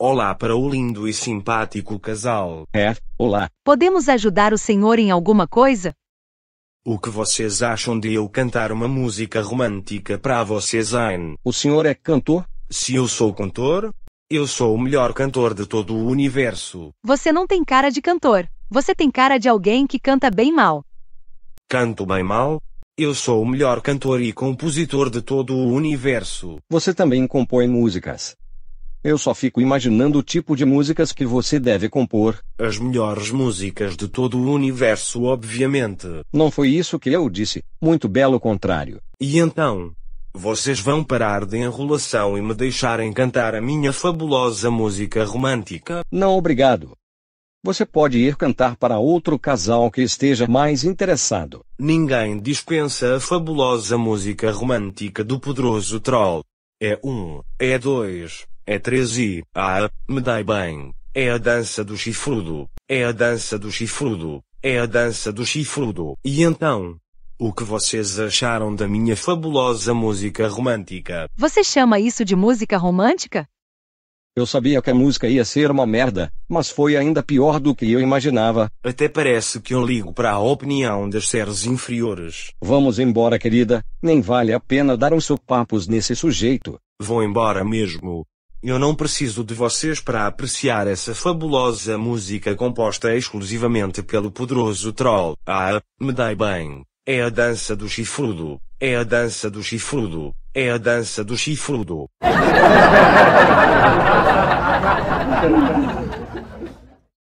Olá para o lindo e simpático casal. É, olá. Podemos ajudar o senhor em alguma coisa? O que vocês acham de eu cantar uma música romântica para vocês, Ayn? O senhor é cantor? Se eu sou cantor, eu sou o melhor cantor de todo o universo. Você não tem cara de cantor. Você tem cara de alguém que canta bem mal. Canto bem mal? Eu sou o melhor cantor e compositor de todo o universo. Você também compõe músicas. Eu só fico imaginando o tipo de músicas que você deve compor. As melhores músicas de todo o universo, obviamente. Não foi isso que eu disse, muito belo contrário. E então? Vocês vão parar de enrolação e me deixarem cantar a minha fabulosa música romântica? Não, obrigado. Você pode ir cantar para outro casal que esteja mais interessado. Ninguém dispensa a fabulosa música romântica do poderoso Troll. É um, é dois, é 13 Ah, me dai bem. É a dança do chifrudo. É a dança do chifrudo. É a dança do chifrudo. E então? O que vocês acharam da minha fabulosa música romântica? Você chama isso de música romântica? Eu sabia que a música ia ser uma merda, mas foi ainda pior do que eu imaginava. Até parece que eu ligo para a opinião das seres inferiores. Vamos embora, querida. Nem vale a pena dar uns sopapos nesse sujeito. Vou embora mesmo. Eu não preciso de vocês para apreciar essa fabulosa música composta exclusivamente pelo poderoso troll. Ah, me dai bem. É a dança do chifrudo. É a dança do chifrudo. É a dança do chifrudo.